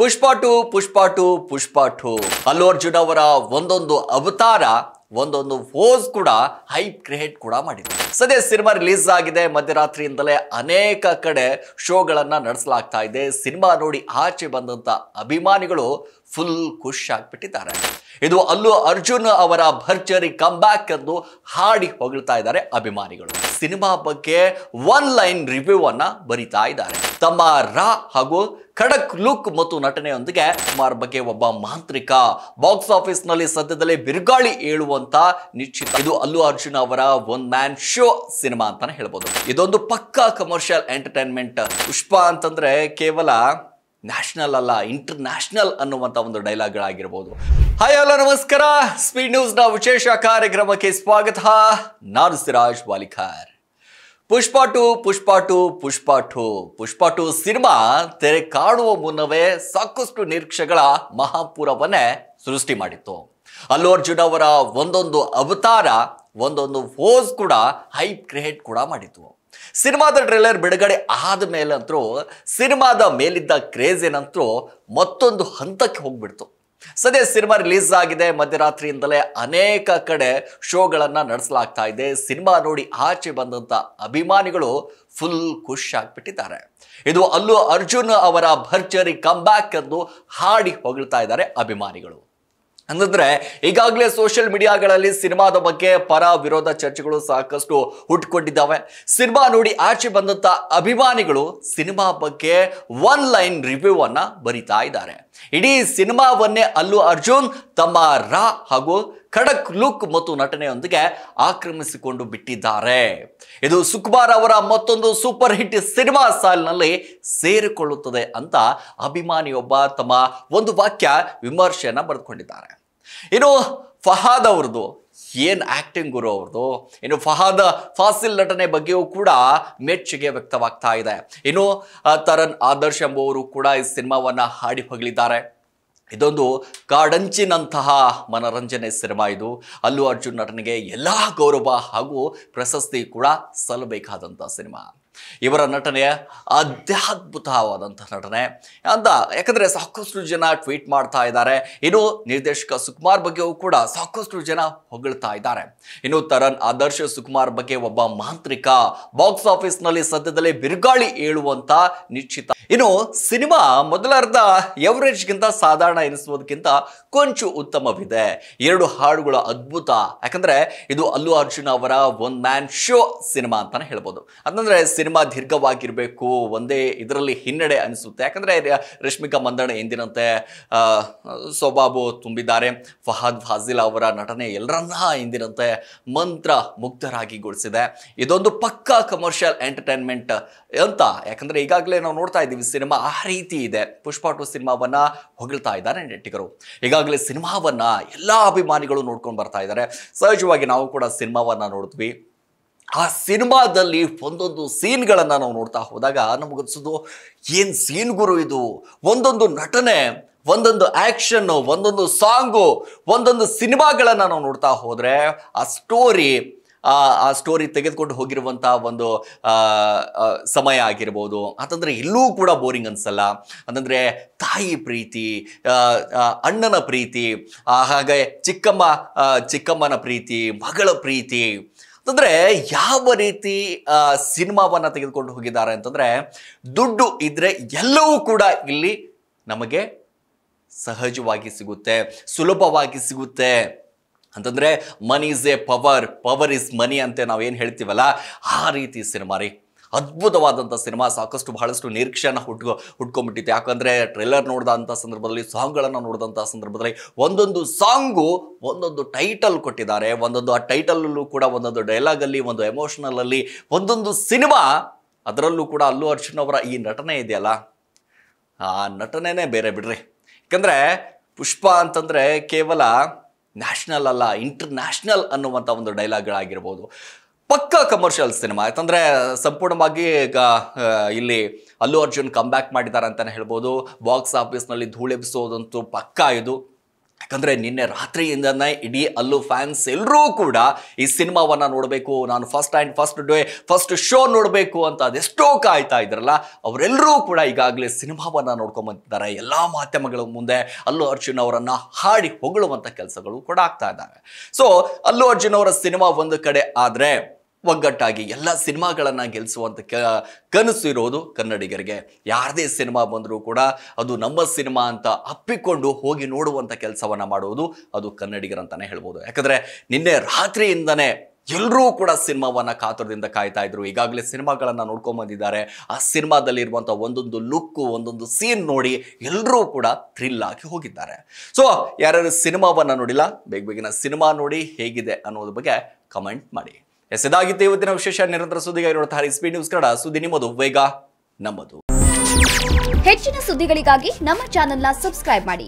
ಪುಷ್ಪ two Pushpa two Pushpa two Allu Arjun ಅವರ ಒಂದೊಂದು ಅವತಾರ ಒಂದೊಂದು ಫೋಸ್ ಕೂಡ ಹೈಪ್ ಕ್ರಿಯೇಟ್ ಕೂಡ ಮಾಡಿದೆ ಸದ್ಯ ಸಿನಿಮಾ ರಿಲೀಸ್ ಆಗಿದೆ ಮಧ್ಯರಾತ್ರಿಯಿಂದಲೇ ಅನೇಕ ಕಡೆ ಶೋಗಳನ್ನು ನಡೆಸಲಾಗ್ತಾ ಇದೆ ಸಿನಿಮಾ ನೋಡಿ ಆಚೆ ಬಂದಂಥ ಅಭಿಮಾನಿಗಳು ಫುಲ್ ಖುಷ್ ಆಗ್ಬಿಟ್ಟಿದ್ದಾರೆ ಇದು ಅಲ್ಲು ಅರ್ಜುನ್ ಅವರ ಭರ್ಜರಿ ಕಂಬ್ಯಾಕ್ ಎಂದು ಹಾಡಿ ಹೊಗಳ್ತಾ ಇದ್ದಾರೆ ಅಭಿಮಾನಿಗಳು ಸಿನಿಮಾ ಬಗ್ಗೆ ಒನ್ ಲೈನ್ ರಿವ್ಯೂ ಅನ್ನ ಬರಿತಾ ಇದ್ದಾರೆ ತಮ್ಮ ರಾ ಹಾಗೂ ಖಡಕ್ ಲುಕ್ ಮತ್ತು ನಟನೆಯೊಂದಿಗೆ ಕುಮಾರ್ ಬಗ್ಗೆ ಒಬ್ಬ ಮಾಂತ್ರಿಕ ಬಾಕ್ಸ್ ಆಫೀಸ್ ನಲ್ಲಿ ಸದ್ಯದಲ್ಲೇ ಬಿರುಗಾಳಿ ಏಳುವಂತ ನಿಶ್ಚಿತ ಇದು ಅಲ್ಲು ಅರ್ಜುನ್ ಅವರ ಒನ್ ಮ್ಯಾನ್ ಶೋ ಸಿನಿಮಾ ಅಂತಾನೆ ಹೇಳ್ಬೋದು ಇದೊಂದು ಪಕ್ಕಾ ಕಮರ್ಷಿಯಲ್ ಎಂಟರ್ಟೈನ್ಮೆಂಟ್ ಪುಷ್ಪ ಅಂತಂದ್ರೆ ಕೇವಲ ನ್ಯಾಷನಲ್ ಅಲ್ಲ ಇಂಟರ್ ನ್ಯಾಷನಲ್ ಅನ್ನುವಂಥ ಒಂದು ಡೈಲಾಗ್ಗಳಾಗಿರ್ಬೋದು ಹಾಯ್ ಅಲ್ಲ ನಮಸ್ಕಾರ ಸ್ಪೀಡ್ ನ ವಿಶೇಷ ಕಾರ್ಯಕ್ರಮಕ್ಕೆ ಸ್ವಾಗತ ನಾನು Siraj Valikhar Pushpa two Pushpa two Pushpa two Pushpa two cinema ತೆರೆ ಕಾಣುವ ಮುನ್ನವೇ ಸಾಕಷ್ಟು ನಿರೀಕ್ಷೆಗಳ ಮಹಾಪುರವನ್ನೇ ಸೃಷ್ಟಿ ಮಾಡಿತ್ತು ಅಲ್ಲು ಅರ್ಜುನ್ ಅವರ ಒಂದೊಂದು ಅವತಾರ ಒಂದೊಂದು ಫೋಸ್ ಕೂಡ ಹೈಪ್ ಕ್ರಿಯೇಟ್ ಕೂಡ ಮಾಡಿತ್ತು ಸಿನಿಮಾದ ಟ್ರೇಲರ್ ಬಿಡುಗಡೆ ಆದ ಮೇಲಂತರೂ ಸಿನಿಮಾದ ಮೇಲಿದ್ದ ಕ್ರೇಜ್ ಏನಂತರೂ ಮತ್ತೊಂದು ಹಂತಕ್ಕೆ ಹೋಗ್ಬಿಡ್ತು ಸದ್ಯ ಸಿನಿಮಾ ರಿಲೀಸ್ ಆಗಿದೆ ಮಧ್ಯರಾತ್ರಿಯಿಂದಲೇ ಅನೇಕ ಕಡೆ ಶೋಗಳನ್ನು ನಡೆಸಲಾಗ್ತಾ ಇದೆ ಸಿನಿಮಾ ನೋಡಿ ಆಚೆ ಬಂದಂಥ ಅಭಿಮಾನಿಗಳು ಫುಲ್ ಖುಷ್ ಆಗಿಬಿಟ್ಟಿದ್ದಾರೆ ಇದು ಅಲ್ಲೂ ಅರ್ಜುನ್ ಅವರ ಭರ್ಜರಿ ಕಮ್ಬ್ಯಾಕ್ ಎಂದು ಹಾಡಿ ಹೊಗಳ್ತಾ ಇದ್ದಾರೆ ಅಭಿಮಾನಿಗಳು ಅಂದ್ರೆ ಈಗಾಗಲೇ ಸೋಷಿಯಲ್ ಮೀಡಿಯಾಗಳಲ್ಲಿ ಸಿನಿಮಾದ ಬಗ್ಗೆ ಪರ ವಿರೋಧ ಚರ್ಚೆಗಳು ಸಾಕಷ್ಟು ಹುಟ್ಟಿಕೊಂಡಿದ್ದಾವೆ ಸಿನಿಮಾ ನೋಡಿ ಆಚೆ ಬಂದಂತ ಅಭಿಮಾನಿಗಳು ಸಿನಿಮಾ ಬಗ್ಗೆ ಒನ್ ಲೈನ್ ರಿವ್ಯೂ ಅನ್ನ ಬರಿತಾ ಇದ್ದಾರೆ ಇಡೀ ಸಿನಿಮಾವನ್ನೇ ಅಲ್ಲು ಅರ್ಜುನ್ ತಮ್ಮ ರಾ ಹಾಗೂ ಖಡಕ್ ಲುಕ್ ಮತ್ತು ನಟನೆಯೊಂದಿಗೆ ಆಕ್ರಮಿಸಿಕೊಂಡು ಬಿಟ್ಟಿದ್ದಾರೆ ಇದು ಸುಕುಮಾರ್ ಅವರ ಮತ್ತೊಂದು ಸೂಪರ್ ಹಿಟ್ ಸಿನಿಮಾ ಸಾಲಿನಲ್ಲಿ ಸೇರಿಕೊಳ್ಳುತ್ತದೆ ಅಂತ ಅಭಿಮಾನಿಯೊಬ್ಬ ತಮ್ಮ ಒಂದು ವಾಕ್ಯ ವಿಮರ್ಶೆಯನ್ನು ಬರೆದುಕೊಂಡಿದ್ದಾರೆ ಇನ್ನು ಫಹಾದ್ ಅವ್ರದ್ದು ಏನು ಆ್ಯಕ್ಟಿಂಗ್ ಗುರು ಅವ್ರದ್ದು ಇನ್ನು ಫಹಾದ್ ಫಾಸಿಲ್ ನಟನೆ ಬಗ್ಗೆಯೂ ಕೂಡ ಮೆಚ್ಚುಗೆ ವ್ಯಕ್ತವಾಗ್ತಾ ಇದೆ ಇನ್ನು ತರನ್ ಆದರ್ಶ್ ಎಂಬುವರು ಕೂಡ ಈ ಸಿನಿಮಾವನ್ನು ಹಾಡಿ ಹೊಗಳಿದ್ದಾರೆ ಇದೊಂದು ಕಾಡಂಚಿನಂತಹ ಮನರಂಜನೆ ಸಿನಿಮಾ ಇದು ಅಲ್ಲು ಅರ್ಜುನ್ ನಟನಿಗೆ ಎಲ್ಲ ಗೌರವ ಹಾಗೂ ಪ್ರಶಸ್ತಿ ಕೂಡ ಸಲ್ಲಬೇಕಾದಂಥ ಸಿನಿಮಾ ಇವರ ನಟನೆ ಅತ್ಯದ್ಭುತವಾದಂತಹ ನಟನೆ ಅಂತ ಯಾಕಂದರೆ ಸಾಕಷ್ಟು ಜನ ಟ್ವೀಟ್ ಮಾಡ್ತಾ ಇದ್ದಾರೆ ಇನ್ನು ನಿರ್ದೇಶಕ ಸುಕುಮಾರ್ ಬಗ್ಗೆಯೂ ಕೂಡ ಸಾಕಷ್ಟು ಜನ ಹೊಗಳ್ತಾ ಇದ್ದಾರೆ ಇನ್ನು ತರನ್ ಆದರ್ಶ ಸುಕುಮಾರ್ ಬಗ್ಗೆ ಒಬ್ಬ ಮಾಂತ್ರಿಕ ಬಾಕ್ಸ್ ಆಫೀಸ್ನಲ್ಲಿ ಸದ್ಯದಲ್ಲಿ ಬಿರುಗಾಳಿ ಏಳುವಂತ ನಿಶ್ಚಿತ ಇನ್ನು ಸಿನಿಮಾ ಮೊದಲಾರ್ಧ ಎವರೇಜ್ಗಿಂತ ಸಾಧಾರಣ ಎನಿಸುವುದಕ್ಕಿಂತ ಕೊಂಚು ಉತ್ತಮವಿದೆ ಎರಡು ಹಾಡುಗಳ ಅದ್ಭುತ ಯಾಕಂದ್ರೆ ಇದು ಅಲ್ಲು ಅರ್ಜುನ್ ಅವರ ಒನ್ ಮ್ಯಾನ್ ಶೋ ಸಿನಿಮಾ ಅಂತಾನೆ ಹೇಳ್ಬೋದು ಅಂತಂದ್ರೆ ಸಿನಿಮಾ ದೀರ್ಘವಾಗಿರಬೇಕು ಒಂದೇ ಇದರಲ್ಲಿ ಹಿನ್ನಡೆ ಅನಿಸುತ್ತೆ ಯಾಕಂದರೆ ರಶ್ಮಿಕಾ ಮಂದಣ್ಣ ಎಂದಿನಂತೆ ಸೊಬಾಬು ತುಂಬಿದ್ದಾರೆ ಫಹಾದ್ ಫಾಜಿಲ್ ಅವರ ನಟನೆ ಎಲ್ಲರನ್ನ ಎಂದಿನಂತೆ ಮಂತ್ರ ಮುಗ್ಧರಾಗಿಗೊಳಿಸಿದೆ ಇದೊಂದು ಪಕ್ಕಾ ಕಮರ್ಷಿಯಲ್ ಎಂಟರ್ಟೈನ್ಮೆಂಟ್ ಅಂತ ಯಾಕಂದರೆ ಈಗಾಗಲೇ ನಾವು ನೋಡ್ತಾ ಇದ್ದೀವಿ ಸಿನಿಮಾ ಆ ರೀತಿ ಇದೆ ಪುಷ್ಪಾ ಟು ಸಿನಿಮಾವನ್ನು ಹೊಗಳ್ತಾ ಇದ್ದಾರೆ ನೆಟ್ಟಿಗರು ಈಗಾಗಲೇ ಸಿನಿಮಾವನ್ನು ಎಲ್ಲ ಅಭಿಮಾನಿಗಳು ನೋಡ್ಕೊಂಡು ಬರ್ತಾ ಇದ್ದಾರೆ ಸಹಜವಾಗಿ ನಾವು ಕೂಡ ಸಿನಿಮಾವನ್ನು ನೋಡಿದ್ವಿ ಆ ಸಿನಿಮಾದಲ್ಲಿ ಒಂದೊಂದು ಸೀನ್ಗಳನ್ನು ನಾವು ನೋಡ್ತಾ ಹೋದಾಗ ನಮಗನ್ಸೋದು ಏನು ಸೀನ್ ಗುರು ಇದು ಒಂದೊಂದು ನಟನೆ ಒಂದೊಂದು ಆ್ಯಕ್ಷನ್ನು ಒಂದೊಂದು ಸಾಂಗು ಒಂದೊಂದು ಸಿನಿಮಾಗಳನ್ನು ನಾವು ನೋಡ್ತಾ ಹೋದರೆ ಆ ಸ್ಟೋರಿ ಆ ಸ್ಟೋರಿ ತೆಗೆದುಕೊಂಡು ಹೋಗಿರುವಂಥ ಒಂದು ಸಮಯ ಆಗಿರ್ಬೋದು ಅಂತಂದರೆ ಎಲ್ಲೂ ಕೂಡ ಬೋರಿಂಗ್ ಅನಿಸಲ್ಲ ಅಂತಂದರೆ ತಾಯಿ ಪ್ರೀತಿ ಅಣ್ಣನ ಪ್ರೀತಿ ಹಾಗೆ ಚಿಕ್ಕಮ್ಮ ಚಿಕ್ಕಮ್ಮನ ಪ್ರೀತಿ ಮಗಳ ಪ್ರೀತಿ ಅಂತಂದ್ರೆ ಯಾವ ರೀತಿ ಸಿನಿಮಾವನ್ನ ತೆಗೆದುಕೊಂಡು ಹೋಗಿದ್ದಾರೆ ಅಂತಂದ್ರೆ ದುಡ್ಡು ಇದ್ರೆ ಎಲ್ಲವೂ ಕೂಡ ಇಲ್ಲಿ ನಮಗೆ ಸಹಜವಾಗಿ ಸಿಗುತ್ತೆ ಸುಲಭವಾಗಿ ಸಿಗುತ್ತೆ ಅಂತಂದ್ರೆ money is a power power is money ಅಂತ ನಾವೇನು ಹೇಳ್ತೀವಲ್ಲ ಆ ರೀತಿ ಸಿನಿಮಾ ರೀ ಅದ್ಭುತವಾದಂಥ ಸಿನಿಮಾ ಸಾಕಷ್ಟು ಬಹಳಷ್ಟು ನಿರೀಕ್ಷೆಯನ್ನು ಹುಟ್ಕೊ ಹುಟ್ಕೊಂಡ್ಬಿಟ್ಟಿತ್ತು ಯಾಕಂದರೆ ಟ್ರೇಲರ್ ನೋಡಿದಂಥ ಸಂದರ್ಭದಲ್ಲಿ ಸಾಂಗ್ಗಳನ್ನು ನೋಡಿದಂಥ ಸಂದರ್ಭದಲ್ಲಿ ಒಂದೊಂದು ಸಾಂಗು ಒಂದೊಂದು ಟೈಟಲ್ ಕೊಟ್ಟಿದ್ದಾರೆ ಒಂದೊಂದು ಆ ಟೈಟಲಲ್ಲೂ ಕೂಡ ಒಂದೊಂದು ಡೈಲಾಗಲ್ಲಿ ಒಂದು ಎಮೋಷನಲಲ್ಲಿ ಒಂದೊಂದು ಸಿನಿಮಾ ಅದರಲ್ಲೂ ಕೂಡ ಅಲ್ಲೂ ಅರ್ಜುನ್ ಅವರ ಈ ನಟನೆ ಇದೆಯಲ್ಲ ಆ ನಟನೆನೇ ಬೇರೆ ಬಿಡ್ರಿ ಯಾಕಂದರೆ ಪುಷ್ಪ ಅಂತಂದರೆ ಕೇವಲ ನ್ಯಾಷನಲ್ ಅಲ್ಲ ಇಂಟರ್ನ್ಯಾಷನಲ್ ಅನ್ನುವಂಥ ಒಂದು ಡೈಲಾಗ್ಗಳಾಗಿರ್ಬೋದು ಪಕ್ಕ ಕಮರ್ಷಿಯಲ್ ಸಿನಿಮಾ ಯಾಕಂದರೆ ಸಂಪೂರ್ಣವಾಗಿ ಈಗ ಇಲ್ಲಿ ಅಲ್ಲು ಅರ್ಜುನ್ ಕಮ್ ಬ್ಯಾಕ್ ಮಾಡಿದ್ದಾರೆ ಅಂತಲೇ ಹೇಳ್ಬೋದು ಬಾಕ್ಸ್ ಆಫೀಸ್ನಲ್ಲಿ ಧೂಳೆಬ್ಸೋದಂತೂ ಪಕ್ಕಾ ಇದು ಯಾಕಂದರೆ ನಿನ್ನೆ ರಾತ್ರಿಯಿಂದನೇ ಇಡೀ ಅಲ್ಲೂ ಫ್ಯಾನ್ಸ್ ಎಲ್ಲರೂ ಕೂಡ ಈ ಸಿನಿಮಾವನ್ನ ನೋಡಬೇಕು ನಾನು first and first day first show ನೋಡಬೇಕು ಅಂತ ಅದೆಷ್ಟೋ ಕಾಯ್ತಾ ಇದ್ರಲ್ಲ ಅವರೆಲ್ಲರೂ ಕೂಡ ಈಗಾಗಲೇ ಸಿನಿಮಾವನ್ನು ನೋಡ್ಕೊಂಬಂದಿದ್ದಾರೆ ಎಲ್ಲ ಮಾಧ್ಯಮಗಳ ಮುಂದೆ ಅಲ್ಲು ಅರ್ಜುನ್ ಅವರನ್ನು ಹಾಡಿ ಹೊಗಳುವಂಥ ಕೆಲಸಗಳು ಕೂಡ ಆಗ್ತಾ ಇದ್ದಾವೆ ಸೊ ಅಲ್ಲು ಅರ್ಜುನ್ ಅವರ ಸಿನಿಮಾ ಒಂದು ಕಡೆ ಆದರೆ ಒಗ್ಗಟ್ಟಾಗಿ ಎಲ್ಲ ಸಿನಿಮಾಗಳನ್ನು ಗೆಲ್ಲಿಸುವಂಥ ಕ ಕನಸು ಇರೋದು ಕನ್ನಡಿಗರಿಗೆ ಯಾರದೇ ಸಿನಿಮಾ ಬಂದರೂ ಕೂಡ ಅದು ನಮ್ಮ ಸಿನಿಮಾ ಅಂತ ಅಪ್ಪಿಕೊಂಡು ಹೋಗಿ ನೋಡುವಂಥ ಕೆಲಸವನ್ನು ಮಾಡೋದು ಅದು ಕನ್ನಡಿಗರಂತಲೇ ಹೇಳ್ಬೋದು ಯಾಕಂದರೆ ನಿನ್ನೆ ರಾತ್ರಿಯಿಂದನೇ ಎಲ್ಲರೂ ಕೂಡ ಸಿನಿಮಾವನ್ನು ಕಾತುರದಿಂದ ಕಾಯ್ತಾ ಇದ್ರು ಈಗಾಗಲೇ ಸಿನಿಮಾಗಳನ್ನು ನೋಡ್ಕೊಂಬಂದಿದ್ದಾರೆ ಆ ಸಿನಿಮಾದಲ್ಲಿರುವಂಥ ಒಂದೊಂದು ಲುಕ್ಕು ಒಂದೊಂದು ಸೀನ್ ನೋಡಿ ಎಲ್ಲರೂ ಕೂಡ ಥ್ರಿಲ್ ಆಗಿ ಹೋಗಿದ್ದಾರೆ ಸೊ ಯಾರ್ಯಾರು ಸಿನಿಮಾವನ್ನು ನೋಡಿಲ್ಲ ಬೇಗ ಬೇಗಿನ ಸಿನಿಮಾ ನೋಡಿ ಹೇಗಿದೆ ಅನ್ನೋದ್ರ ಬಗ್ಗೆ ಕಮೆಂಟ್ ಮಾಡಿ ಎಸ್ ಇವತ್ತಿನ ವಿಶೇಷ ನಿರಂತರ ಸುದ್ದಿಗಾಗಿ ನೋಡ್ತಾರೆ ಸ್ಪೀಡ್ ನ್ಯೂಸ್ ಕನ್ನಡ ಸುದ್ದಿ ನಿಮ್ಮದು ವೇಗ ನಮ್ಮದು ಹೆಚ್ಚಿನ ಸುದ್ದಿಗಳಿಗಾಗಿ ನಮ್ಮ ಚಾನೆಲ್ನ ಸಬ್ಸ್ಕ್ರೈಬ್ ಮಾಡಿ